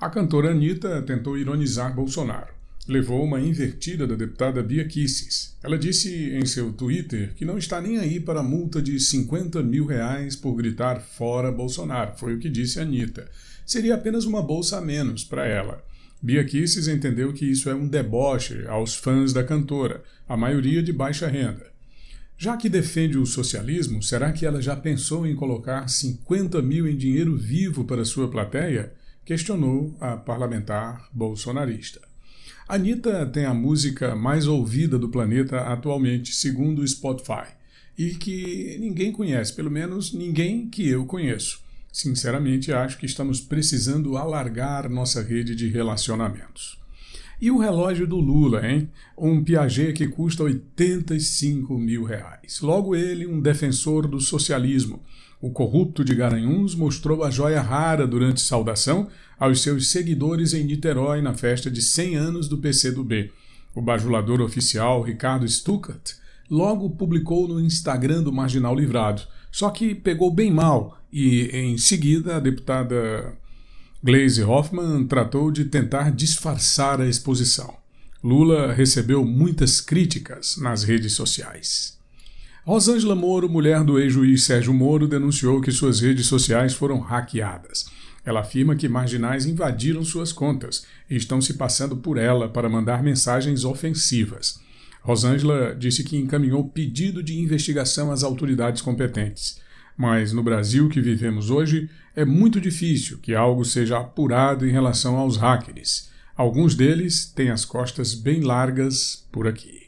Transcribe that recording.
A cantora Anitta tentou ironizar Bolsonaro. Levou uma invertida da deputada Bia Kisses. Ela disse em seu Twitter que não está nem aí para a multa de 50 mil reais por gritar fora Bolsonaro. Foi o que disse Anitta. Seria apenas uma bolsa a menos para ela. Bia Kisses entendeu que isso é um deboche aos fãs da cantora, a maioria de baixa renda. Já que defende o socialismo, será que ela já pensou em colocar 50 mil em dinheiro vivo para sua plateia? questionou a parlamentar bolsonarista. Anitta tem a música mais ouvida do planeta atualmente, segundo o Spotify, e que ninguém conhece, pelo menos ninguém que eu conheço. Sinceramente, acho que estamos precisando alargar nossa rede de relacionamentos. E o relógio do Lula, hein? Um Piaget que custa 85 mil reais. Logo ele, um defensor do socialismo. O corrupto de Garanhuns mostrou a joia rara durante saudação aos seus seguidores em Niterói na festa de 100 anos do PCdoB. O bajulador oficial Ricardo Stuckert logo publicou no Instagram do Marginal Livrado, só que pegou bem mal e, em seguida, a deputada Glaze Hoffman tratou de tentar disfarçar a exposição. Lula recebeu muitas críticas nas redes sociais. Rosângela Moro, mulher do ex-juiz Sérgio Moro, denunciou que suas redes sociais foram hackeadas. Ela afirma que marginais invadiram suas contas e estão se passando por ela para mandar mensagens ofensivas. Rosângela disse que encaminhou pedido de investigação às autoridades competentes. Mas no Brasil que vivemos hoje, é muito difícil que algo seja apurado em relação aos hackers. Alguns deles têm as costas bem largas por aqui.